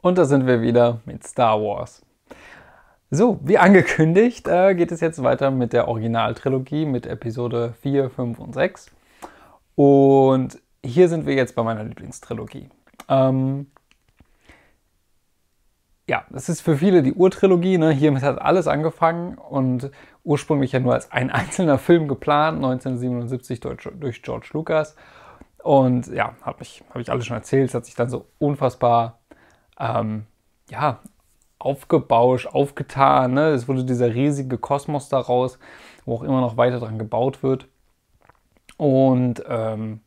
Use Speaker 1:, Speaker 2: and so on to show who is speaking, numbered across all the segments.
Speaker 1: Und da sind wir wieder mit Star Wars. So, wie angekündigt, äh, geht es jetzt weiter mit der Originaltrilogie, mit Episode 4, 5 und 6. Und hier sind wir jetzt bei meiner Lieblingstrilogie. Ähm, ja, das ist für viele die Urtrilogie. Ne? Hiermit hat alles angefangen und ursprünglich ja nur als ein einzelner Film geplant, 1977 durch, durch George Lucas. Und ja, habe ich, hab ich alles schon erzählt. Es hat sich dann so unfassbar ähm, ja, aufgebauscht, aufgetan. Ne? Es wurde dieser riesige Kosmos daraus, wo auch immer noch weiter dran gebaut wird. Und ähm,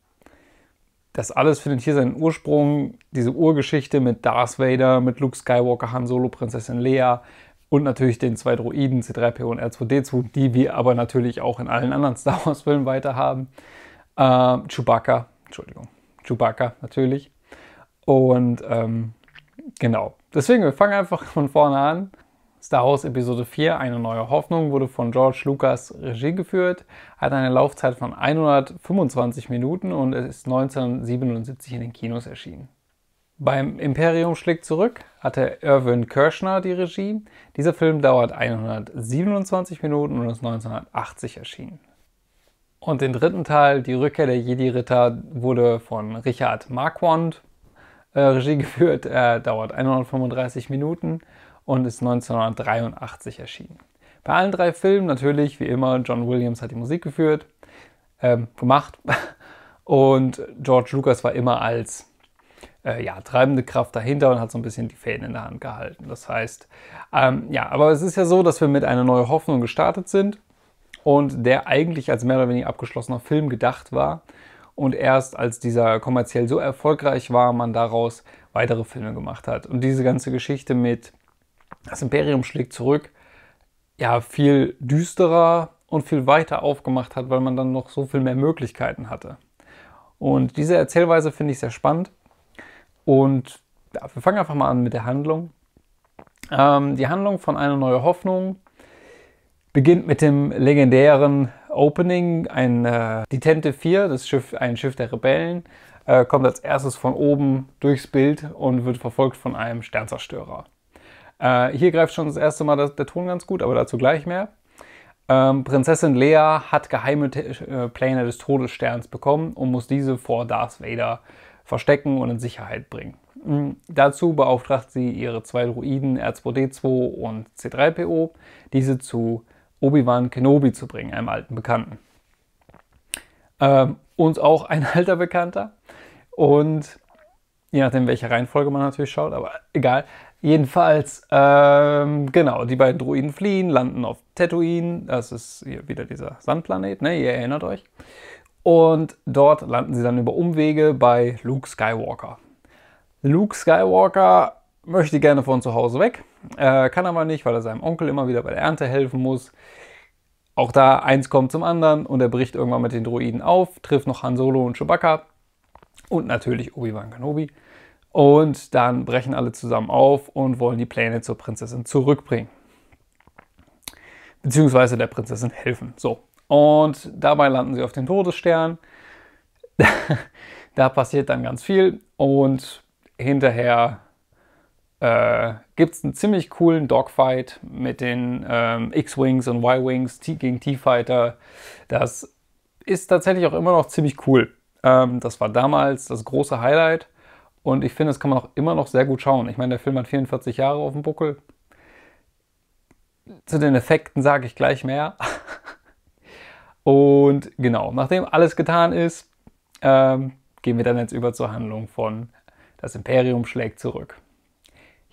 Speaker 1: das alles findet hier seinen Ursprung, diese Urgeschichte mit Darth Vader, mit Luke Skywalker, Han Solo, Prinzessin Leia und natürlich den zwei Droiden C3PO und R2D2, die wir aber natürlich auch in allen anderen Star Wars Filmen weiter haben. Ähm, Chewbacca, Entschuldigung, Chewbacca natürlich. Und ähm, Genau. Deswegen, wir fangen einfach von vorne an. Star Wars Episode 4, Eine neue Hoffnung, wurde von George Lucas Regie geführt, hat eine Laufzeit von 125 Minuten und ist 1977 in den Kinos erschienen. Beim Imperium schlägt zurück hatte Irwin Kirschner die Regie. Dieser Film dauert 127 Minuten und ist 1980 erschienen. Und den dritten Teil, Die Rückkehr der Jedi-Ritter, wurde von Richard Marquand äh, Regie geführt, äh, dauert 135 Minuten und ist 1983 erschienen. Bei allen drei Filmen natürlich, wie immer, John Williams hat die Musik geführt, äh, gemacht und George Lucas war immer als äh, ja, treibende Kraft dahinter und hat so ein bisschen die Fäden in der Hand gehalten. Das heißt, ähm, ja, aber es ist ja so, dass wir mit einer neuen Hoffnung gestartet sind und der eigentlich als mehr oder weniger abgeschlossener Film gedacht war und erst als dieser kommerziell so erfolgreich war, man daraus weitere Filme gemacht hat. Und diese ganze Geschichte mit Das Imperium schlägt zurück, ja, viel düsterer und viel weiter aufgemacht hat, weil man dann noch so viel mehr Möglichkeiten hatte. Und diese Erzählweise finde ich sehr spannend. Und ja, wir fangen einfach mal an mit der Handlung. Ähm, die Handlung von Eine neue Hoffnung beginnt mit dem legendären Opening, ein äh, die Tente 4, das Schiff, ein Schiff der Rebellen, äh, kommt als erstes von oben durchs Bild und wird verfolgt von einem Sternzerstörer. Äh, hier greift schon das erste Mal das, der Ton ganz gut, aber dazu gleich mehr. Ähm, Prinzessin Leia hat geheime T äh, Pläne des Todessterns bekommen und muss diese vor Darth Vader verstecken und in Sicherheit bringen. Hm, dazu beauftragt sie ihre zwei Druiden R2D2 und C3PO, diese zu Obi-Wan Kenobi zu bringen, einem alten Bekannten. Ähm, uns auch ein alter Bekannter. Und je nachdem, welche Reihenfolge man natürlich schaut, aber egal. Jedenfalls, ähm, genau, die beiden Druiden fliehen, landen auf Tatooine. Das ist hier wieder dieser Sandplanet, ne? Ihr erinnert euch. Und dort landen sie dann über Umwege bei Luke Skywalker. Luke Skywalker möchte gerne von zu Hause weg, äh, kann aber nicht, weil er seinem Onkel immer wieder bei der Ernte helfen muss. Auch da eins kommt zum anderen und er bricht irgendwann mit den Droiden auf, trifft noch Han Solo und Chewbacca und natürlich Obi-Wan Kenobi. Und dann brechen alle zusammen auf und wollen die Pläne zur Prinzessin zurückbringen. Beziehungsweise der Prinzessin helfen. So. Und dabei landen sie auf dem Todesstern. da passiert dann ganz viel und hinterher äh, gibt es einen ziemlich coolen Dogfight mit den ähm, X-Wings und Y-Wings gegen T-Fighter. Das ist tatsächlich auch immer noch ziemlich cool. Ähm, das war damals das große Highlight und ich finde, das kann man auch immer noch sehr gut schauen. Ich meine, der Film hat 44 Jahre auf dem Buckel. Zu den Effekten sage ich gleich mehr. und genau, nachdem alles getan ist, ähm, gehen wir dann jetzt über zur Handlung von Das Imperium schlägt zurück.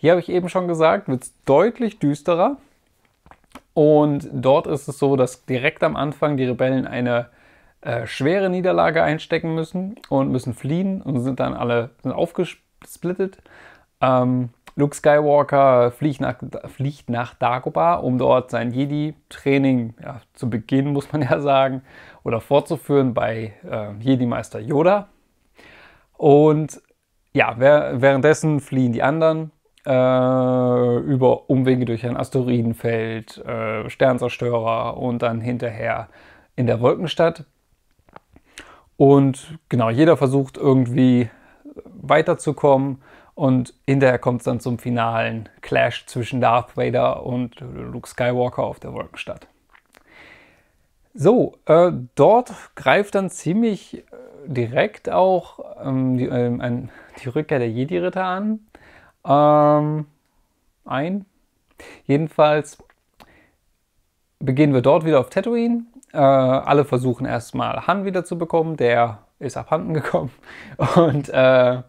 Speaker 1: Hier habe ich eben schon gesagt, wird es deutlich düsterer. Und dort ist es so, dass direkt am Anfang die Rebellen eine äh, schwere Niederlage einstecken müssen und müssen fliehen und sind dann alle sind aufgesplittet. Ähm, Luke Skywalker fliegt nach, fliegt nach Dagobah, um dort sein Jedi-Training ja, zu beginnen, muss man ja sagen, oder fortzuführen bei äh, Jedi-Meister Yoda. Und ja, währenddessen fliehen die anderen äh, über Umwege durch ein Asteroidenfeld, äh, Sternzerstörer und dann hinterher in der Wolkenstadt. Und genau, jeder versucht irgendwie weiterzukommen und hinterher kommt es dann zum finalen Clash zwischen Darth Vader und Luke Skywalker auf der Wolkenstadt. So, äh, dort greift dann ziemlich äh, direkt auch ähm, die, ähm, ein, die Rückkehr der Jedi-Ritter an ähm, ein. Jedenfalls beginnen wir dort wieder auf Tatooine. Äh, alle versuchen erstmal Han wiederzubekommen, der ist abhanden gekommen. Und äh,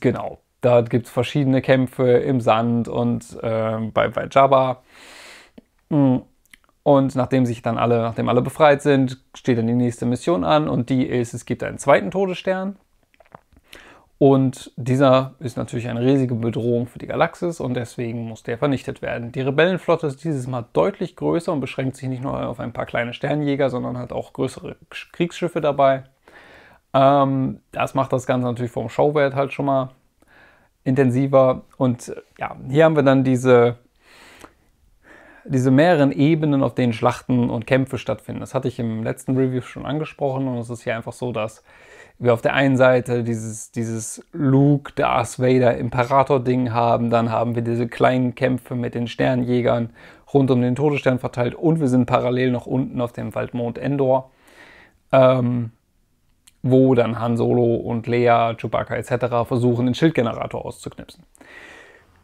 Speaker 1: genau, da gibt es verschiedene Kämpfe im Sand und äh, bei, bei Jabba. Hm. Und nachdem sich dann alle, nachdem alle befreit sind, steht dann die nächste Mission an und die ist, es gibt einen zweiten Todesstern. Und dieser ist natürlich eine riesige Bedrohung für die Galaxis und deswegen muss der vernichtet werden. Die Rebellenflotte ist dieses Mal deutlich größer und beschränkt sich nicht nur auf ein paar kleine Sternjäger, sondern hat auch größere Kriegsschiffe dabei. Ähm, das macht das Ganze natürlich vom Schauwert halt schon mal intensiver. Und äh, ja, hier haben wir dann diese diese mehreren Ebenen, auf denen Schlachten und Kämpfe stattfinden. Das hatte ich im letzten Review schon angesprochen und es ist hier einfach so, dass wir auf der einen Seite dieses, dieses Luke, Darth Vader, Imperator-Ding haben, dann haben wir diese kleinen Kämpfe mit den Sternjägern rund um den Todesstern verteilt und wir sind parallel noch unten auf dem Waldmond Endor, ähm, wo dann Han Solo und Leia, Chewbacca etc. versuchen, den Schildgenerator auszuknipsen.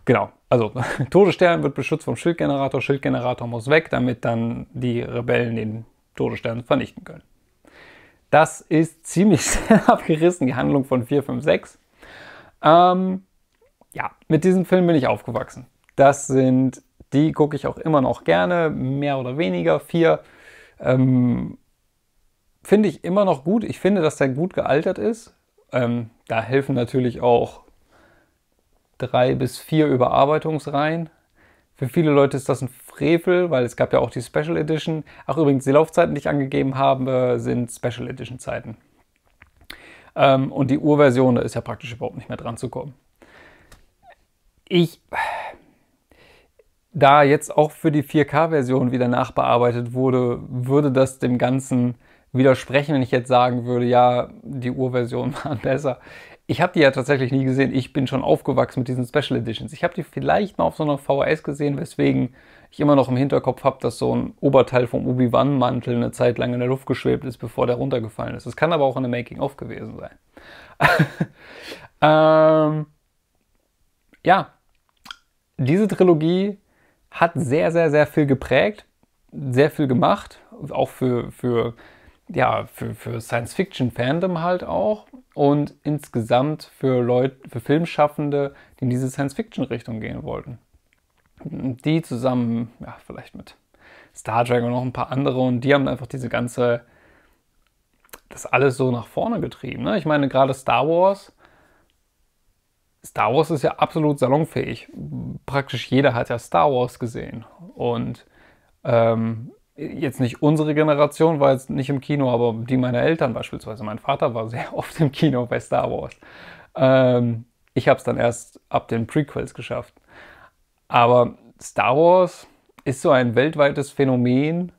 Speaker 1: Genau, also Todesstern wird beschützt vom Schildgenerator, Schildgenerator muss weg, damit dann die Rebellen den Todesstern vernichten können. Das ist ziemlich sehr abgerissen, die Handlung von 456. Ähm, ja, mit diesem Film bin ich aufgewachsen. Das sind, die gucke ich auch immer noch gerne, mehr oder weniger. Vier ähm, finde ich immer noch gut. Ich finde, dass der gut gealtert ist. Ähm, da helfen natürlich auch drei bis vier Überarbeitungsreihen. Für viele Leute ist das ein Frevel, weil es gab ja auch die Special Edition. Ach übrigens, die Laufzeiten, die ich angegeben habe, sind Special Edition Zeiten. Ähm, und die Urversion, da ist ja praktisch überhaupt nicht mehr dran zu kommen. Ich, da jetzt auch für die 4K-Version wieder nachbearbeitet wurde, würde das dem Ganzen widersprechen, wenn ich jetzt sagen würde, ja, die Urversion waren besser. Ich habe die ja tatsächlich nie gesehen. Ich bin schon aufgewachsen mit diesen Special Editions. Ich habe die vielleicht mal auf so einer VHS gesehen, weswegen ich immer noch im Hinterkopf habe, dass so ein Oberteil vom Obi-Wan-Mantel eine Zeit lang in der Luft geschwebt ist, bevor der runtergefallen ist. Das kann aber auch eine Making-of gewesen sein. ähm, ja, diese Trilogie hat sehr, sehr, sehr viel geprägt, sehr viel gemacht, auch für, für, ja, für, für Science-Fiction-Fandom halt auch und insgesamt für Leute, für Filmschaffende, die in diese Science-Fiction-Richtung gehen wollten. Die zusammen, ja, vielleicht mit Star Trek und noch ein paar andere und die haben einfach diese ganze, das alles so nach vorne getrieben. Ne? Ich meine, gerade Star Wars, Star Wars ist ja absolut salonfähig. Praktisch jeder hat ja Star Wars gesehen und ähm, jetzt nicht unsere Generation war jetzt nicht im Kino, aber die meiner Eltern beispielsweise. Mein Vater war sehr oft im Kino bei Star Wars. Ähm, ich habe es dann erst ab den Prequels geschafft. Aber Star Wars ist so ein weltweites Phänomen,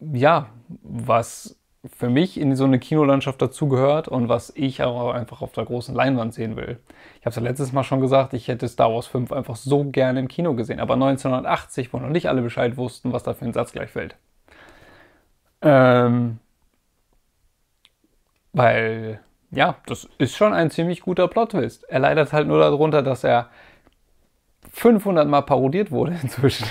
Speaker 1: ja, was für mich in so eine Kinolandschaft dazugehört und was ich aber einfach auf der großen Leinwand sehen will. Ich habe es ja letztes Mal schon gesagt, ich hätte Star Wars 5 einfach so gerne im Kino gesehen, aber 1980, wo noch nicht alle Bescheid wussten, was da für ein Satz gleich fällt. Ähm, weil, ja, das ist schon ein ziemlich guter Plot-Twist. Er leidet halt nur darunter, dass er 500 Mal parodiert wurde inzwischen.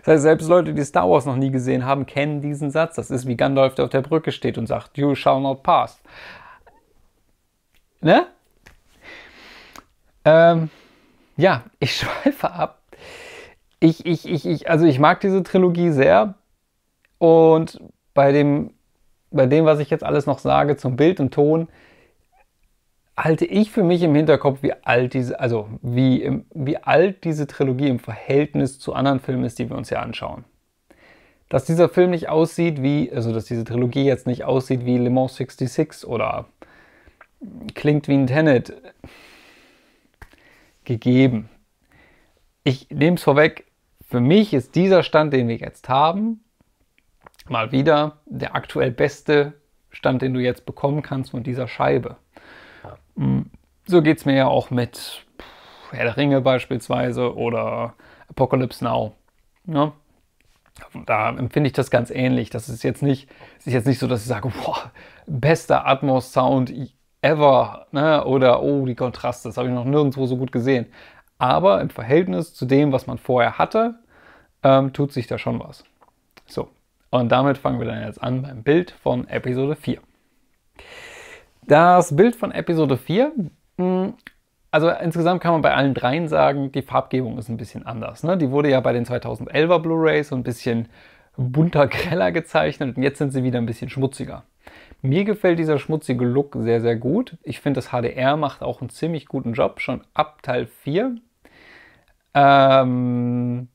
Speaker 1: Das heißt, selbst Leute, die Star Wars noch nie gesehen haben, kennen diesen Satz. Das ist wie Gandalf, der auf der Brücke steht und sagt, You shall not pass. Ne? Ähm, ja, ich schweife ab. Ich, ich, ich, ich, also ich mag diese Trilogie sehr. Und bei dem, bei dem, was ich jetzt alles noch sage zum Bild und Ton, halte ich für mich im Hinterkopf, wie alt diese, also wie, wie alt diese Trilogie im Verhältnis zu anderen Filmen ist, die wir uns hier anschauen. Dass dieser Film nicht aussieht wie, also dass diese Trilogie jetzt nicht aussieht wie Le Mans 66 oder klingt wie ein Tenet, gegeben. Ich nehme es vorweg, für mich ist dieser Stand, den wir jetzt haben, mal wieder der aktuell beste Stand, den du jetzt bekommen kannst von dieser Scheibe. Hm. So geht es mir ja auch mit Herr der Ringe beispielsweise oder Apocalypse Now. Ne? Da empfinde ich das ganz ähnlich. Das ist jetzt nicht, ist jetzt nicht so, dass ich sage, boah, bester Atmos-Sound ever. Ne? Oder, oh, die Kontraste, das habe ich noch nirgendwo so gut gesehen. Aber im Verhältnis zu dem, was man vorher hatte, ähm, tut sich da schon was. So, und damit fangen wir dann jetzt an beim Bild von Episode 4. Das Bild von Episode 4, hm, also insgesamt kann man bei allen dreien sagen, die Farbgebung ist ein bisschen anders. Ne? Die wurde ja bei den 2011er Blu-rays so ein bisschen bunter, greller gezeichnet und jetzt sind sie wieder ein bisschen schmutziger. Mir gefällt dieser schmutzige Look sehr, sehr gut. Ich finde, das HDR macht auch einen ziemlich guten Job, schon ab Teil 4. Ähm,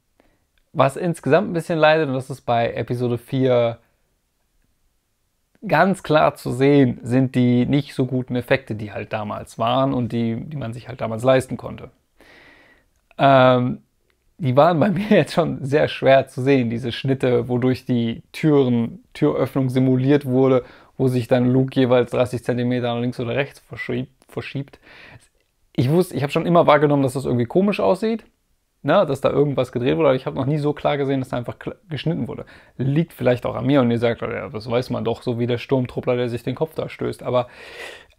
Speaker 1: was insgesamt ein bisschen leidet, und das ist bei Episode 4 ganz klar zu sehen sind die nicht so guten Effekte, die halt damals waren und die, die man sich halt damals leisten konnte. Ähm, die waren bei mir jetzt schon sehr schwer zu sehen, diese Schnitte, wodurch die Türen, Türöffnung simuliert wurde, wo sich dann Luke jeweils 30 cm links oder rechts verschiebt. Ich wusste, ich habe schon immer wahrgenommen, dass das irgendwie komisch aussieht ne, dass da irgendwas gedreht wurde, aber ich habe noch nie so klar gesehen, dass da einfach geschnitten wurde. Liegt vielleicht auch an mir und ihr sagt, ja, das weiß man doch, so wie der Sturmtruppler, der sich den Kopf da stößt. Aber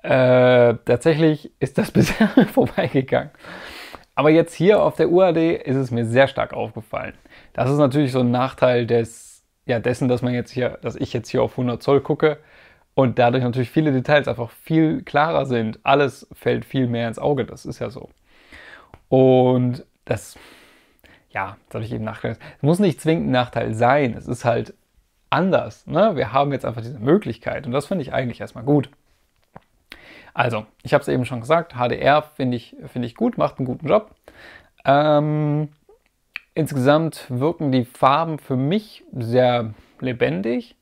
Speaker 1: äh, tatsächlich ist das bisher vorbeigegangen. Aber jetzt hier auf der UAD ist es mir sehr stark aufgefallen. Das ist natürlich so ein Nachteil des, ja, dessen, dass man jetzt hier, dass ich jetzt hier auf 100 Zoll gucke und dadurch natürlich viele Details einfach viel klarer sind. Alles fällt viel mehr ins Auge, das ist ja so. Und das ja, das habe ich eben nachgedacht. Es muss nicht zwingend ein Nachteil sein. Es ist halt anders. Ne? Wir haben jetzt einfach diese Möglichkeit und das finde ich eigentlich erstmal gut. Also, ich habe es eben schon gesagt, HDR finde ich, find ich gut, macht einen guten Job. Ähm, insgesamt wirken die Farben für mich sehr lebendig.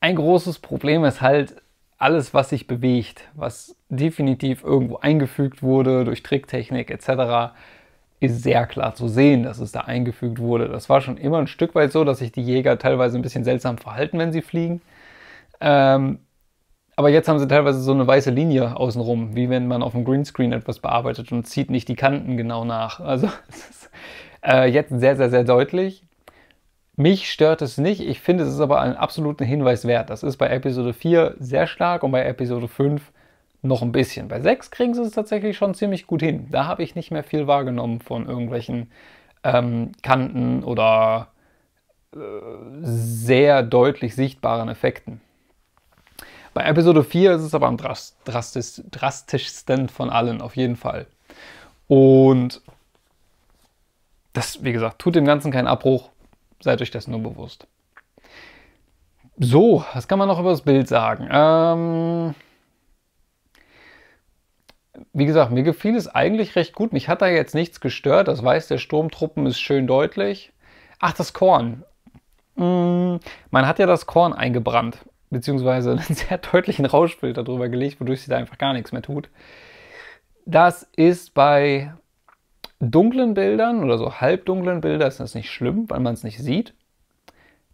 Speaker 1: Ein großes Problem ist halt alles, was sich bewegt, was definitiv irgendwo eingefügt wurde durch Tricktechnik etc ist sehr klar zu sehen, dass es da eingefügt wurde. Das war schon immer ein Stück weit so, dass sich die Jäger teilweise ein bisschen seltsam verhalten, wenn sie fliegen. Ähm, aber jetzt haben sie teilweise so eine weiße Linie außenrum, wie wenn man auf dem Greenscreen etwas bearbeitet und zieht nicht die Kanten genau nach. Also es ist äh, jetzt sehr, sehr, sehr deutlich. Mich stört es nicht. Ich finde, es ist aber einen absoluten Hinweis wert. Das ist bei Episode 4 sehr stark und bei Episode 5 noch ein bisschen. Bei 6 kriegen sie es tatsächlich schon ziemlich gut hin. Da habe ich nicht mehr viel wahrgenommen von irgendwelchen ähm, Kanten oder äh, sehr deutlich sichtbaren Effekten. Bei Episode 4 ist es aber am drastisch, drastischsten von allen, auf jeden Fall. Und das, wie gesagt, tut dem Ganzen keinen Abbruch. Seid euch das nur bewusst. So, was kann man noch über das Bild sagen? Ähm, wie gesagt, mir gefiel es eigentlich recht gut. Mich hat da jetzt nichts gestört. Das Weiß der Sturmtruppen ist schön deutlich. Ach, das Korn. Mm, man hat ja das Korn eingebrannt, beziehungsweise einen sehr deutlichen Rauschfilter darüber gelegt, wodurch sie da einfach gar nichts mehr tut. Das ist bei dunklen Bildern oder so halbdunklen Bildern ist das nicht schlimm, weil man es nicht sieht.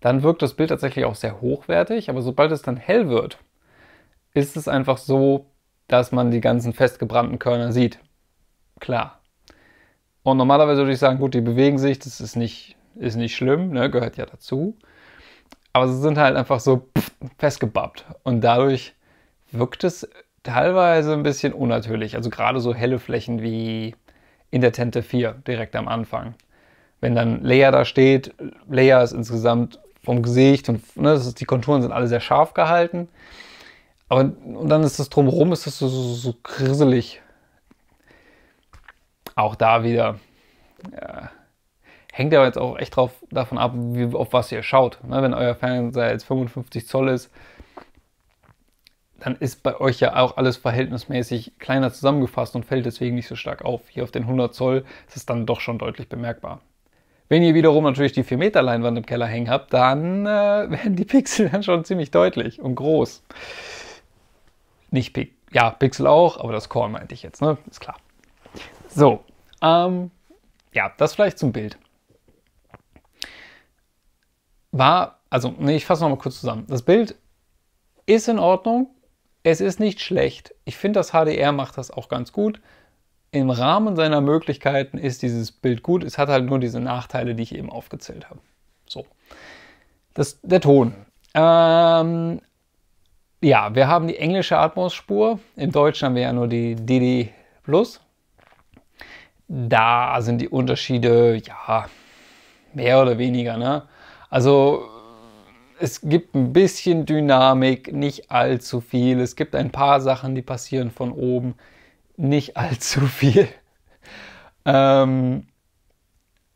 Speaker 1: Dann wirkt das Bild tatsächlich auch sehr hochwertig, aber sobald es dann hell wird, ist es einfach so, dass man die ganzen festgebrannten Körner sieht. Klar. Und normalerweise würde ich sagen, gut, die bewegen sich, das ist nicht, ist nicht schlimm, ne, gehört ja dazu. Aber sie sind halt einfach so festgebappt. Und dadurch wirkt es teilweise ein bisschen unnatürlich. Also gerade so helle Flächen wie in der Tente 4 direkt am Anfang. Wenn dann Leia da steht, Leia ist insgesamt vom Gesicht und ne, die Konturen sind alle sehr scharf gehalten. Aber und dann ist das drumherum, ist das so, so, so grisselig. Auch da wieder. Ja. Hängt aber jetzt auch echt drauf, davon ab, wie, auf was ihr schaut. Ne, wenn euer Fernseher jetzt 55 Zoll ist, dann ist bei euch ja auch alles verhältnismäßig kleiner zusammengefasst und fällt deswegen nicht so stark auf. Hier auf den 100 Zoll ist es dann doch schon deutlich bemerkbar. Wenn ihr wiederum natürlich die 4 Meter Leinwand im Keller hängen habt, dann äh, werden die Pixel dann schon ziemlich deutlich und groß. Nicht Pixel, ja, Pixel auch, aber das Core meinte ich jetzt, ne? Ist klar. So, ähm, ja, das vielleicht zum Bild. War, also, nee, ich fasse nochmal kurz zusammen. Das Bild ist in Ordnung, es ist nicht schlecht. Ich finde, das HDR macht das auch ganz gut. Im Rahmen seiner Möglichkeiten ist dieses Bild gut. Es hat halt nur diese Nachteile, die ich eben aufgezählt habe. So. Das, der Ton. Ähm, ja, wir haben die englische Atmos-Spur. Im Deutschen haben wir ja nur die DD Plus. Da sind die Unterschiede, ja, mehr oder weniger. Ne? Also es gibt ein bisschen Dynamik, nicht allzu viel. Es gibt ein paar Sachen, die passieren von oben, nicht allzu viel. Ähm,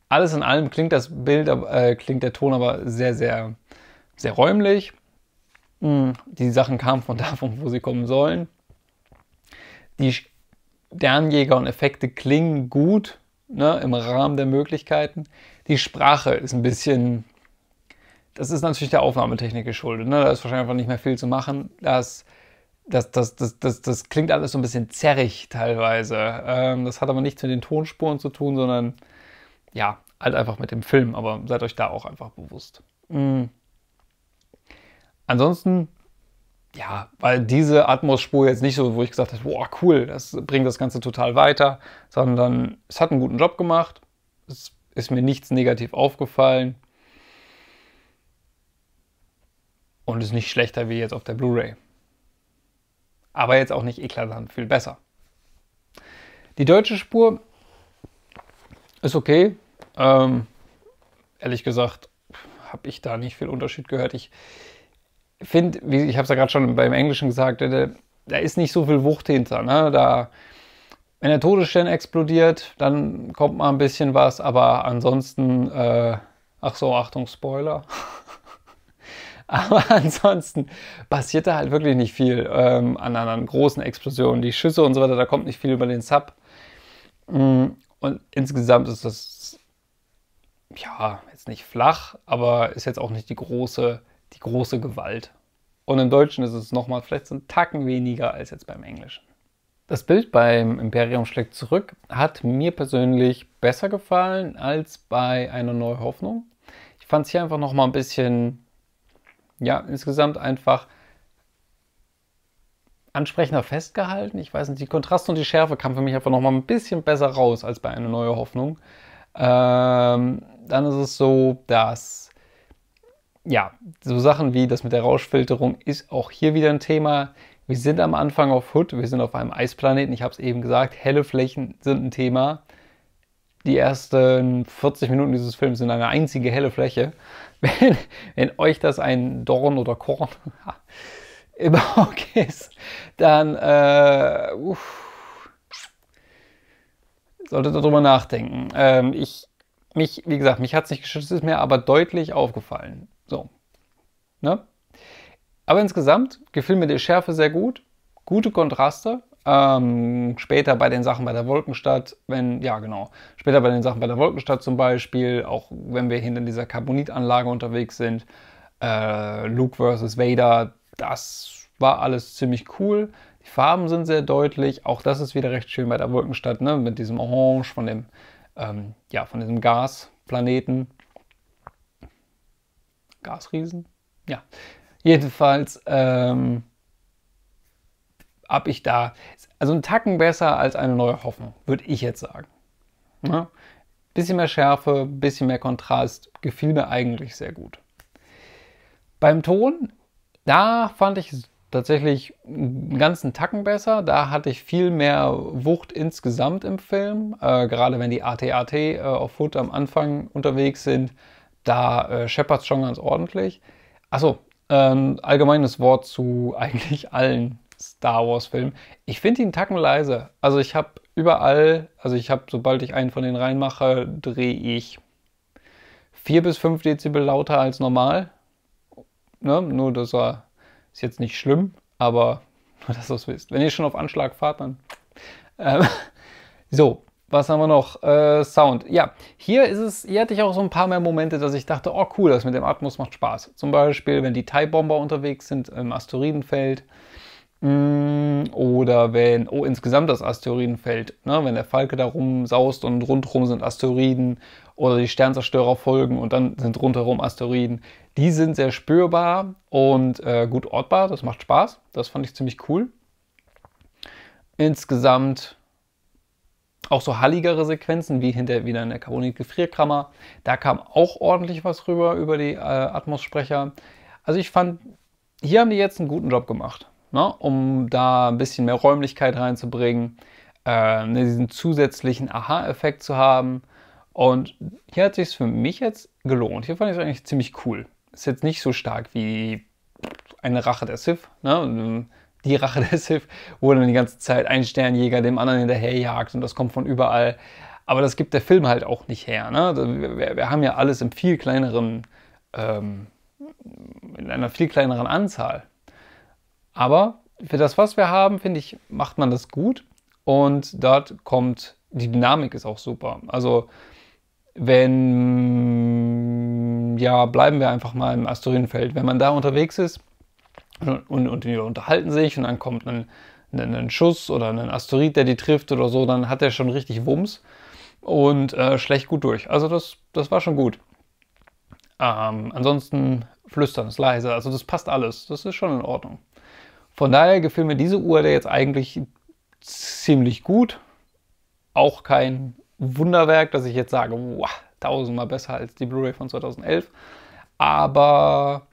Speaker 1: alles in allem klingt das Bild, äh, klingt der Ton aber sehr, sehr, sehr räumlich. Hm, die Sachen kamen von da, wo sie kommen sollen. Die Sternjäger und Effekte klingen gut ne, im Rahmen der Möglichkeiten. Die Sprache ist ein bisschen, das ist natürlich der Aufnahmetechnik geschuldet. Ne? Da ist wahrscheinlich einfach nicht mehr viel zu machen. Das, das, das, das, das, das klingt alles so ein bisschen zerrig teilweise. Ähm, das hat aber nichts mit den Tonspuren zu tun, sondern ja, halt einfach mit dem Film. Aber seid euch da auch einfach bewusst. Mhm. Ansonsten, ja, weil diese Atmos-Spur jetzt nicht so, wo ich gesagt habe, boah, cool, das bringt das Ganze total weiter, sondern es hat einen guten Job gemacht, es ist mir nichts negativ aufgefallen und ist nicht schlechter wie jetzt auf der Blu-ray. Aber jetzt auch nicht eklatant viel besser. Die deutsche Spur ist okay. Ähm, ehrlich gesagt habe ich da nicht viel Unterschied gehört. Ich finde, ich habe es ja gerade schon beim Englischen gesagt, äh, da ist nicht so viel Wucht hinter. Ne? Da, wenn der Todesstern explodiert, dann kommt mal ein bisschen was, aber ansonsten, äh, ach so, Achtung, Spoiler. aber ansonsten passiert da halt wirklich nicht viel ähm, an, an großen Explosionen. Die Schüsse und so weiter, da kommt nicht viel über den Sub. Mm, und insgesamt ist das, ja, jetzt nicht flach, aber ist jetzt auch nicht die große die große Gewalt. Und im Deutschen ist es nochmal vielleicht so ein Tacken weniger als jetzt beim Englischen. Das Bild beim Imperium schlägt zurück hat mir persönlich besser gefallen als bei einer Neue Hoffnung. Ich fand es hier einfach nochmal ein bisschen, ja, insgesamt einfach ansprechender festgehalten. Ich weiß nicht, die Kontrast und die Schärfe kam für mich einfach nochmal ein bisschen besser raus als bei einer Neue Hoffnung. Ähm, dann ist es so, dass ja, so Sachen wie das mit der Rauschfilterung ist auch hier wieder ein Thema. Wir sind am Anfang auf Hood, wir sind auf einem Eisplaneten. Ich habe es eben gesagt, helle Flächen sind ein Thema. Die ersten 40 Minuten dieses Films sind eine einzige helle Fläche. Wenn, wenn euch das ein Dorn oder Korn im Auge ist, dann äh, uff, solltet ihr darüber nachdenken. Ähm, ich, mich, wie gesagt, mich hat es nicht geschützt, ist mir aber deutlich aufgefallen. So. Ne? Aber insgesamt gefiel mir die Schärfe sehr gut, gute Kontraste. Ähm, später bei den Sachen bei der Wolkenstadt, wenn, ja genau, später bei den Sachen bei der Wolkenstadt zum Beispiel, auch wenn wir hinter dieser Carbonitanlage unterwegs sind, äh, Luke versus Vader, das war alles ziemlich cool. Die Farben sind sehr deutlich, auch das ist wieder recht schön bei der Wolkenstadt, ne? mit diesem Orange von dem, ähm, ja, von diesem Gasplaneten. Gasriesen? Ja. Jedenfalls ähm, habe ich da, also einen Tacken besser als eine neue Hoffnung, würde ich jetzt sagen. Ja? Ne? Bisschen mehr Schärfe, bisschen mehr Kontrast, gefiel mir eigentlich sehr gut. Beim Ton, da fand ich es tatsächlich einen ganzen Tacken besser. Da hatte ich viel mehr Wucht insgesamt im Film. Äh, gerade wenn die ATAT -AT, äh, auf Foot am Anfang unterwegs sind, da äh, scheppert es schon ganz ordentlich. Achso, ähm, allgemeines Wort zu eigentlich allen Star Wars-Filmen. Ich finde ihn tacken leise. Also ich habe überall, also ich habe, sobald ich einen von denen reinmache, drehe ich 4 bis 5 Dezibel lauter als normal. Ne? Nur, das er ist jetzt nicht schlimm, aber nur, dass ihr es wisst. Wenn ihr schon auf Anschlag fahrt, dann. Ähm, so, was haben wir noch? Äh, Sound. Ja, hier ist es, hier hatte ich auch so ein paar mehr Momente, dass ich dachte, oh cool, das mit dem Atmos macht Spaß. Zum Beispiel, wenn die Thai-Bomber unterwegs sind im Asteroidenfeld. Mm, oder wenn, oh, insgesamt das Asteroidenfeld, ne? wenn der Falke da rumsaust und rundherum sind Asteroiden oder die Sternzerstörer folgen und dann sind rundherum Asteroiden. Die sind sehr spürbar und äh, gut ortbar, das macht Spaß. Das fand ich ziemlich cool. Insgesamt auch so halligere Sequenzen, wie hinter wieder in der Carbonit-Gefrierkammer. Da kam auch ordentlich was rüber über die äh, Atmos-Sprecher. Also ich fand, hier haben die jetzt einen guten Job gemacht, ne? um da ein bisschen mehr Räumlichkeit reinzubringen, äh, ne, diesen zusätzlichen Aha-Effekt zu haben. Und hier hat sich für mich jetzt gelohnt. Hier fand ich es eigentlich ziemlich cool. Ist jetzt nicht so stark wie eine Rache der Sith. Ne? Ähm, die Rache des Sith, wo dann die ganze Zeit ein Sternjäger dem anderen hinterherjagt und das kommt von überall. Aber das gibt der Film halt auch nicht her. Ne? Also, wir, wir haben ja alles im viel kleineren, ähm, in einer viel kleineren Anzahl. Aber für das, was wir haben, finde ich, macht man das gut. Und dort kommt, die Dynamik ist auch super. Also, wenn, ja, bleiben wir einfach mal im Asteroidenfeld. Wenn man da unterwegs ist, und, und die unterhalten sich und dann kommt ein, ein, ein Schuss oder ein Asteroid, der die trifft oder so, dann hat er schon richtig Wumms und äh, schlecht gut durch. Also das, das war schon gut. Ähm, ansonsten flüstern ist leise, also das passt alles, das ist schon in Ordnung. Von daher gefiel mir diese Uhr jetzt eigentlich ziemlich gut. Auch kein Wunderwerk, dass ich jetzt sage, wow, tausendmal besser als die Blu-ray von 2011. Aber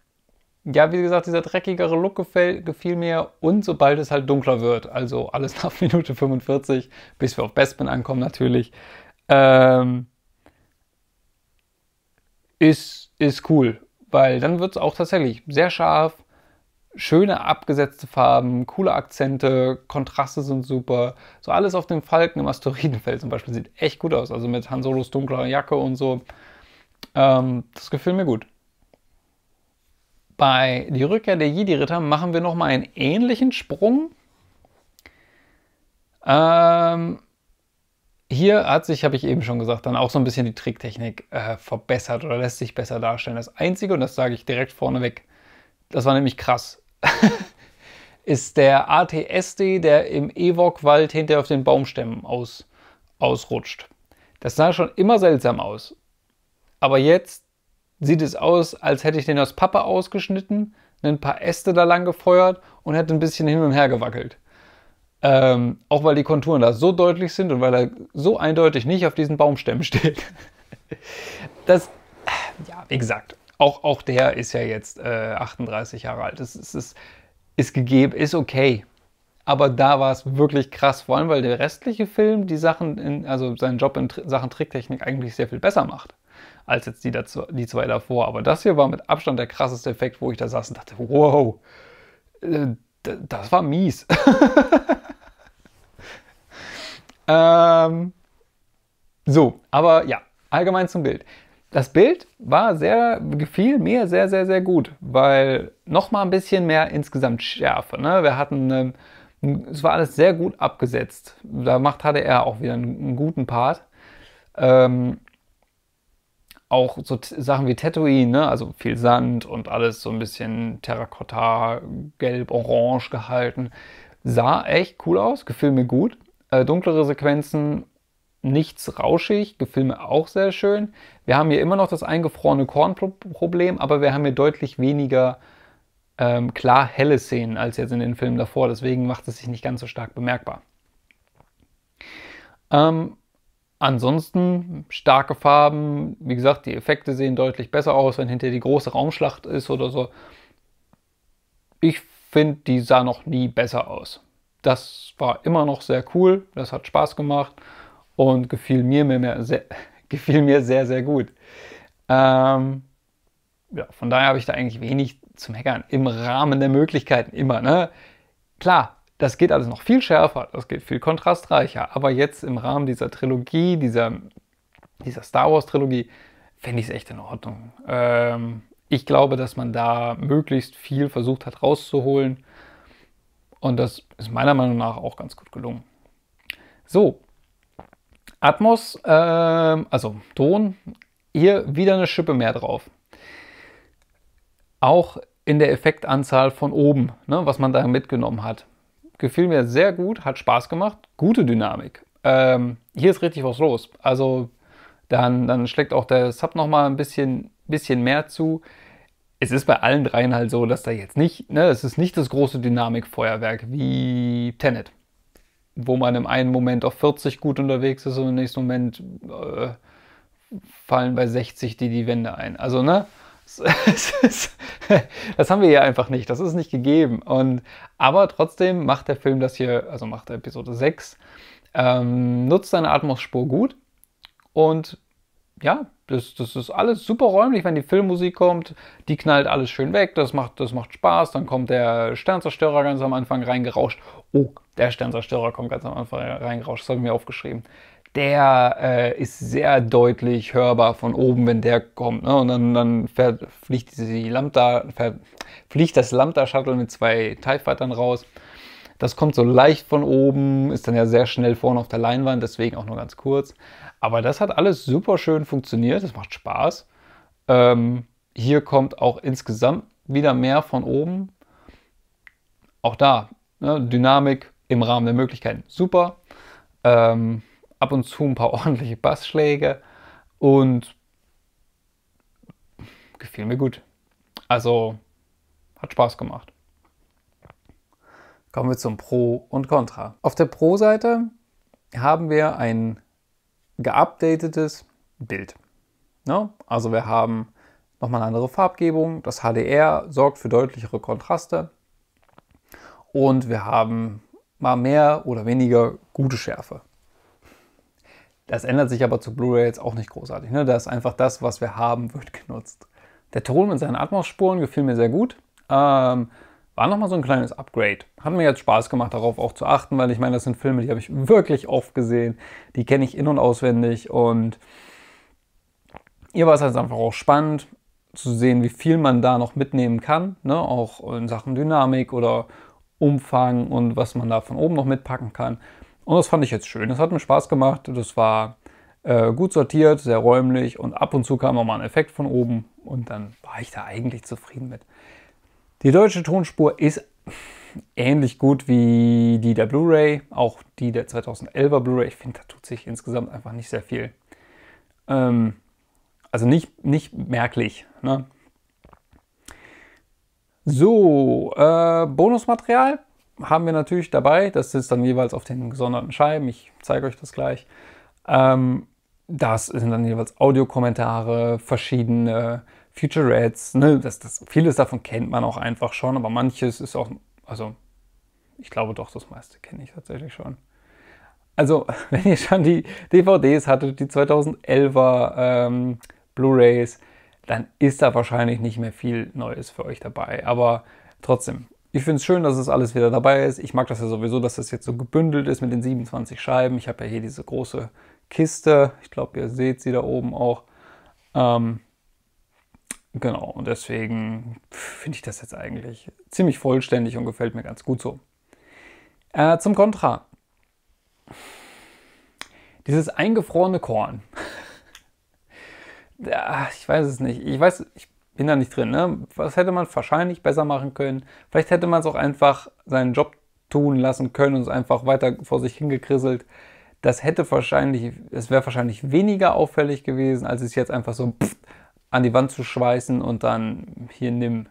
Speaker 1: ja, wie gesagt, dieser dreckigere Look gefiel, gefiel mir und sobald es halt dunkler wird, also alles nach Minute 45, bis wir auf Bespin ankommen natürlich, ähm, ist, ist cool, weil dann wird es auch tatsächlich sehr scharf, schöne abgesetzte Farben, coole Akzente, Kontraste sind super. So alles auf dem Falken im Asteroidenfeld zum Beispiel sieht echt gut aus, also mit Han Solos dunkler Jacke und so. Ähm, das gefiel mir gut bei Die Rückkehr der Jedi-Ritter machen wir nochmal einen ähnlichen Sprung. Ähm, hier hat sich, habe ich eben schon gesagt, dann auch so ein bisschen die Tricktechnik äh, verbessert oder lässt sich besser darstellen. Das Einzige, und das sage ich direkt vorneweg, das war nämlich krass, ist der ATSD, der im Ewok-Wald hinter auf den Baumstämmen aus, ausrutscht. Das sah schon immer seltsam aus. Aber jetzt sieht es aus, als hätte ich den aus Pappe ausgeschnitten, ein paar Äste da lang gefeuert und hätte ein bisschen hin und her gewackelt. Ähm, auch weil die Konturen da so deutlich sind und weil er so eindeutig nicht auf diesen Baumstämmen steht. Das, ja, wie gesagt, auch, auch der ist ja jetzt äh, 38 Jahre alt. Das ist, ist, ist gegeben, ist okay. Aber da war es wirklich krass, vor allem weil der restliche Film die Sachen, in, also seinen Job in Sachen Tricktechnik eigentlich sehr viel besser macht als jetzt die, dazu, die zwei davor. Aber das hier war mit Abstand der krasseste Effekt, wo ich da saß und dachte, wow, äh, das war mies. ähm, so, aber ja, allgemein zum Bild. Das Bild war sehr, gefiel mir sehr, sehr, sehr gut, weil nochmal ein bisschen mehr insgesamt Schärfe. Ne? Wir hatten, ähm, es war alles sehr gut abgesetzt. Da macht, hatte er auch wieder einen, einen guten Part. Ähm, auch so Sachen wie Tatooine, ne? also viel Sand und alles so ein bisschen Terrakotta, gelb, orange gehalten. Sah echt cool aus, gefiel mir gut. Äh, dunklere Sequenzen, nichts rauschig, gefiel mir auch sehr schön. Wir haben hier immer noch das eingefrorene Kornproblem, aber wir haben hier deutlich weniger ähm, klar helle Szenen als jetzt in den Filmen davor. Deswegen macht es sich nicht ganz so stark bemerkbar. Ähm, Ansonsten starke Farben, wie gesagt, die Effekte sehen deutlich besser aus, wenn hinter die große Raumschlacht ist oder so. Ich finde, die sah noch nie besser aus. Das war immer noch sehr cool, das hat Spaß gemacht und gefiel mir, mir, mir sehr, gefiel mir sehr, sehr gut. Ähm, ja, von daher habe ich da eigentlich wenig zu meckern. Im Rahmen der Möglichkeiten immer. Ne? Klar, das geht alles noch viel schärfer, das geht viel kontrastreicher. Aber jetzt im Rahmen dieser Trilogie, dieser, dieser Star Wars-Trilogie, fände ich es echt in Ordnung. Ähm, ich glaube, dass man da möglichst viel versucht hat rauszuholen. Und das ist meiner Meinung nach auch ganz gut gelungen. So, Atmos, äh, also Ton, hier wieder eine Schippe mehr drauf. Auch in der Effektanzahl von oben, ne, was man da mitgenommen hat gefiel mir sehr gut, hat Spaß gemacht, gute Dynamik. Ähm, hier ist richtig was los. Also dann, dann schlägt auch der Sub nochmal ein bisschen, bisschen mehr zu. Es ist bei allen dreien halt so, dass da jetzt nicht, ne, es ist nicht das große Dynamikfeuerwerk wie Tenet, wo man im einen Moment auf 40 gut unterwegs ist und im nächsten Moment äh, fallen bei 60 die die Wände ein. Also, ne? das haben wir hier einfach nicht. Das ist nicht gegeben. Und, aber trotzdem macht der Film das hier, also macht der Episode 6, ähm, nutzt seine Atmosphäre gut. Und ja, das, das ist alles super räumlich, wenn die Filmmusik kommt. Die knallt alles schön weg. Das macht, das macht Spaß. Dann kommt der Sternzerstörer ganz am Anfang reingerauscht. Oh, der Sternzerstörer kommt ganz am Anfang reingerauscht. Das habe ich mir aufgeschrieben der äh, ist sehr deutlich hörbar von oben, wenn der kommt. Ne? Und dann, dann fährt, fliegt, die Lambda, fährt, das Lambda-Shuttle mit zwei TIE Fightern raus. Das kommt so leicht von oben, ist dann ja sehr schnell vorne auf der Leinwand, deswegen auch nur ganz kurz. Aber das hat alles super schön funktioniert, das macht Spaß. Ähm, hier kommt auch insgesamt wieder mehr von oben. Auch da, ne? Dynamik im Rahmen der Möglichkeiten, super. Ähm, ab und zu ein paar ordentliche Bassschläge und gefiel mir gut. Also hat Spaß gemacht. Kommen wir zum Pro und Contra. Auf der Pro-Seite haben wir ein geupdatetes Bild. Ne? Also wir haben nochmal eine andere Farbgebung. Das HDR sorgt für deutlichere Kontraste. Und wir haben mal mehr oder weniger gute Schärfe. Das ändert sich aber zu Blu-ray jetzt auch nicht großartig. Ne? Da ist einfach das, was wir haben, wird genutzt. Der Ton mit seinen Atmos-Spuren gefiel mir sehr gut. Ähm, war nochmal so ein kleines Upgrade. Hat mir jetzt Spaß gemacht, darauf auch zu achten, weil ich meine, das sind Filme, die habe ich wirklich oft gesehen. Die kenne ich in- und auswendig. Und ihr war es halt einfach auch spannend zu sehen, wie viel man da noch mitnehmen kann. Ne? Auch in Sachen Dynamik oder Umfang und was man da von oben noch mitpacken kann. Und das fand ich jetzt schön. Das hat mir Spaß gemacht. Das war äh, gut sortiert, sehr räumlich und ab und zu kam auch mal ein Effekt von oben und dann war ich da eigentlich zufrieden mit. Die deutsche Tonspur ist ähnlich gut wie die der Blu-ray, auch die der 2011er Blu-ray. Ich finde, da tut sich insgesamt einfach nicht sehr viel. Ähm, also nicht, nicht merklich. Ne? So, äh, Bonusmaterial haben wir natürlich dabei. Das sitzt dann jeweils auf den gesonderten Scheiben. Ich zeige euch das gleich. Ähm, das sind dann jeweils Audiokommentare, verschiedene Featurettes. Ne? Das, das, vieles davon kennt man auch einfach schon, aber manches ist auch, also ich glaube doch, das meiste kenne ich tatsächlich schon. Also, wenn ihr schon die DVDs hattet, die 2011er ähm, Blu-rays, dann ist da wahrscheinlich nicht mehr viel Neues für euch dabei. Aber trotzdem, ich finde es schön, dass es alles wieder dabei ist. Ich mag das ja sowieso, dass das jetzt so gebündelt ist mit den 27 Scheiben. Ich habe ja hier diese große Kiste. Ich glaube, ihr seht sie da oben auch. Ähm, genau, und deswegen finde ich das jetzt eigentlich ziemlich vollständig und gefällt mir ganz gut so. Äh, zum Kontra. Dieses eingefrorene Korn. ja, ich weiß es nicht. Ich weiß, ich bin da nicht drin. Ne? Was hätte man wahrscheinlich besser machen können? Vielleicht hätte man es auch einfach seinen Job tun lassen können und es einfach weiter vor sich hingekrisselt. Das hätte wahrscheinlich, es wäre wahrscheinlich weniger auffällig gewesen, als es jetzt einfach so pff, an die Wand zu schweißen und dann hier nimm.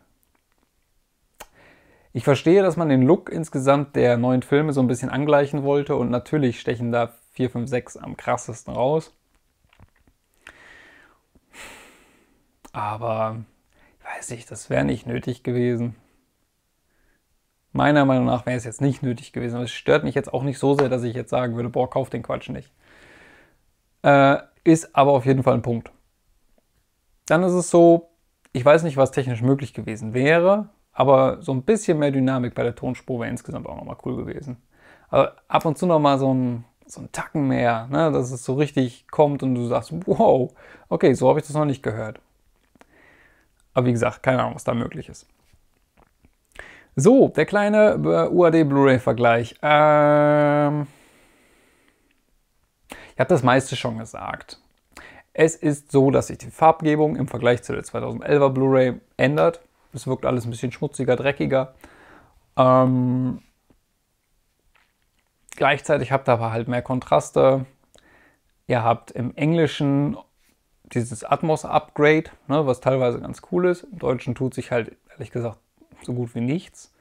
Speaker 1: Ich verstehe, dass man den Look insgesamt der neuen Filme so ein bisschen angleichen wollte und natürlich stechen da 4, 5, 6 am krassesten raus. Aber weiß ich, das wäre nicht nötig gewesen. Meiner Meinung nach wäre es jetzt nicht nötig gewesen. Aber es stört mich jetzt auch nicht so sehr, dass ich jetzt sagen würde, boah, kauf den Quatsch nicht. Äh, ist aber auf jeden Fall ein Punkt. Dann ist es so, ich weiß nicht, was technisch möglich gewesen wäre, aber so ein bisschen mehr Dynamik bei der Tonspur wäre insgesamt auch nochmal cool gewesen. Aber ab und zu nochmal so ein, so ein Tacken mehr, ne, dass es so richtig kommt und du sagst, wow, okay, so habe ich das noch nicht gehört. Aber wie gesagt, keine Ahnung, was da möglich ist. So, der kleine äh, UAD Blu-ray-Vergleich. Ähm ich habe das meiste schon gesagt. Es ist so, dass sich die Farbgebung im Vergleich zu der 2011er Blu-ray ändert. Es wirkt alles ein bisschen schmutziger, dreckiger. Ähm Gleichzeitig habt ihr aber halt mehr Kontraste. Ihr habt im Englischen dieses Atmos-Upgrade, ne, was teilweise ganz cool ist. Im Deutschen tut sich halt ehrlich gesagt so gut wie nichts.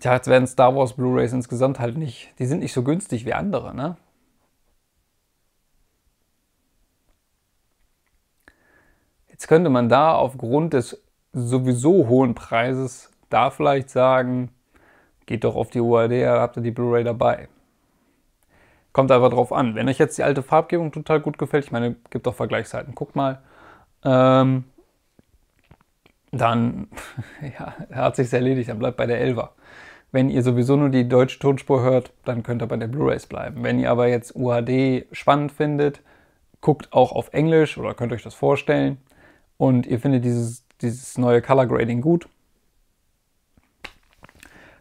Speaker 1: Tja, jetzt werden Star Wars Blu-rays insgesamt halt nicht, die sind nicht so günstig wie andere, ne? Jetzt könnte man da aufgrund des sowieso hohen Preises da vielleicht sagen, geht doch auf die UAD, habt ihr die Blu-ray dabei. Kommt aber drauf an. Wenn euch jetzt die alte Farbgebung total gut gefällt, ich meine, gibt auch Vergleichsseiten, guckt mal, ähm, dann ja, hat sich's erledigt, dann bleibt bei der 11 Wenn ihr sowieso nur die deutsche Tonspur hört, dann könnt ihr bei der Blu-rays bleiben. Wenn ihr aber jetzt UHD spannend findet, guckt auch auf Englisch oder könnt euch das vorstellen und ihr findet dieses, dieses neue Color Grading gut,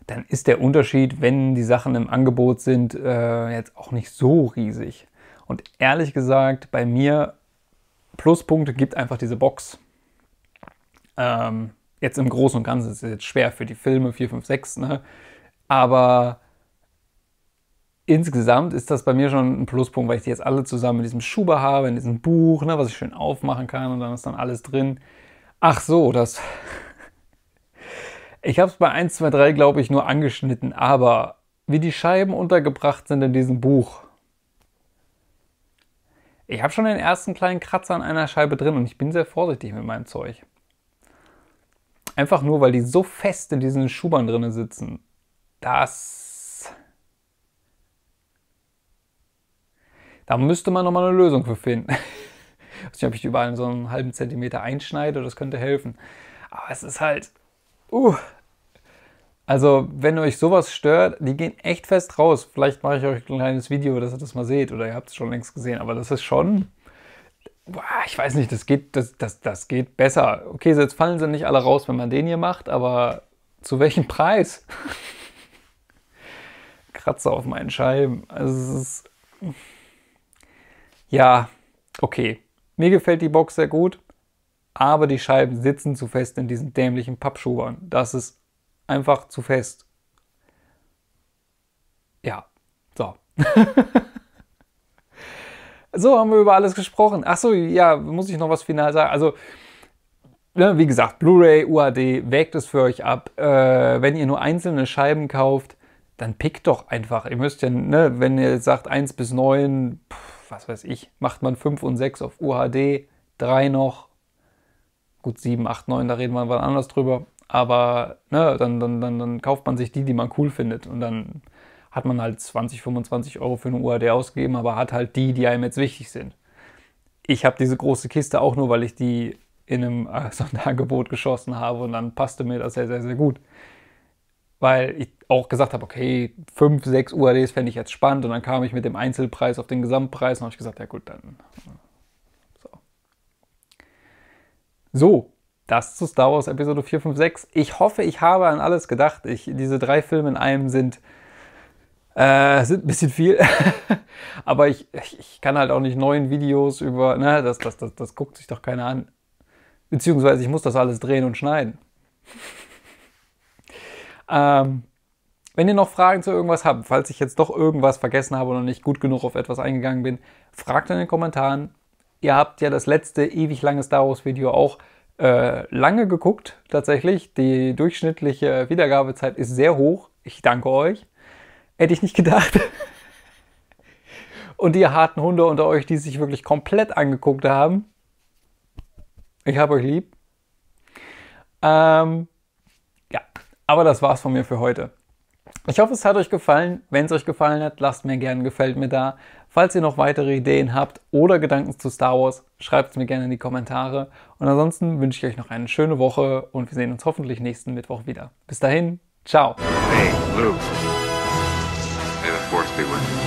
Speaker 1: dann ist der Unterschied, wenn die Sachen im Angebot sind, äh, jetzt auch nicht so riesig. Und ehrlich gesagt, bei mir Pluspunkte gibt einfach diese Box. Ähm, jetzt im Großen und Ganzen ist es jetzt schwer für die Filme 4, 5, 6, ne? aber insgesamt ist das bei mir schon ein Pluspunkt, weil ich die jetzt alle zusammen in diesem Schuber habe, in diesem Buch, ne, was ich schön aufmachen kann und dann ist dann alles drin. Ach so, das ich habe es bei 1, 2, 3, glaube ich, nur angeschnitten, aber wie die Scheiben untergebracht sind in diesem Buch. Ich habe schon den ersten kleinen Kratzer an einer Scheibe drin und ich bin sehr vorsichtig mit meinem Zeug. Einfach nur, weil die so fest in diesen Schubern drinne sitzen. dass... Da müsste man nochmal eine Lösung für finden. Ich weiß nicht, ob ich überall so einen halben Zentimeter einschneide, das könnte helfen. Aber es ist halt. Uh. Also, wenn euch sowas stört, die gehen echt fest raus. Vielleicht mache ich euch ein kleines Video, dass ihr das mal seht oder ihr habt es schon längst gesehen, aber das ist schon. Boah, ich weiß nicht, das geht, das, das, das geht besser. Okay, so jetzt fallen sie nicht alle raus, wenn man den hier macht, aber zu welchem Preis? Kratzer auf meinen Scheiben. Also, es ist. Ja, okay. Mir gefällt die Box sehr gut, aber die Scheiben sitzen zu fest in diesen dämlichen Pappschubern. Das ist einfach zu fest. Ja, so. so haben wir über alles gesprochen. Achso, ja, muss ich noch was final sagen? Also, ne, wie gesagt, Blu-ray, UAD, wägt es für euch ab. Äh, wenn ihr nur einzelne Scheiben kauft, dann pickt doch einfach. Ihr müsst ja, ne, wenn ihr sagt 1 bis 9, pff, was weiß ich, macht man 5 und 6 auf UHD, 3 noch, gut 7, 8, 9, da reden wir mal anders drüber aber ne, dann, dann, dann, dann kauft man sich die, die man cool findet und dann hat man halt 20, 25 Euro für eine UAD ausgegeben, aber hat halt die, die einem jetzt wichtig sind. Ich habe diese große Kiste auch nur, weil ich die in einem äh, Sonderangebot geschossen habe und dann passte mir das sehr, sehr, sehr gut. Weil ich auch gesagt habe, okay, 5, 6 UADs fände ich jetzt spannend und dann kam ich mit dem Einzelpreis auf den Gesamtpreis und habe ich gesagt, ja gut, dann. So. so, das zu Star Wars Episode 4, 5, 6. Ich hoffe, ich habe an alles gedacht. Ich, diese drei Filme in einem sind, äh, sind ein bisschen viel. Aber ich, ich, kann halt auch nicht neuen Videos über, ne, das, das, das, das guckt sich doch keiner an. Beziehungsweise ich muss das alles drehen und schneiden. ähm, wenn ihr noch Fragen zu irgendwas habt, falls ich jetzt doch irgendwas vergessen habe oder nicht gut genug auf etwas eingegangen bin, fragt in den Kommentaren. Ihr habt ja das letzte ewig lange Star Wars Video auch äh, lange geguckt, tatsächlich. Die durchschnittliche Wiedergabezeit ist sehr hoch. Ich danke euch. Hätte ich nicht gedacht. Und ihr harten Hunde unter euch, die sich wirklich komplett angeguckt haben. Ich habe euch lieb. Ähm, ja, aber das war's von mir für heute. Ich hoffe, es hat euch gefallen. Wenn es euch gefallen hat, lasst mir gerne gefällt mir da. Falls ihr noch weitere Ideen habt oder Gedanken zu Star Wars, schreibt es mir gerne in die Kommentare. Und ansonsten wünsche ich euch noch eine schöne Woche und wir sehen uns hoffentlich nächsten Mittwoch wieder. Bis dahin, ciao. Hey, Luke. May the force be with you.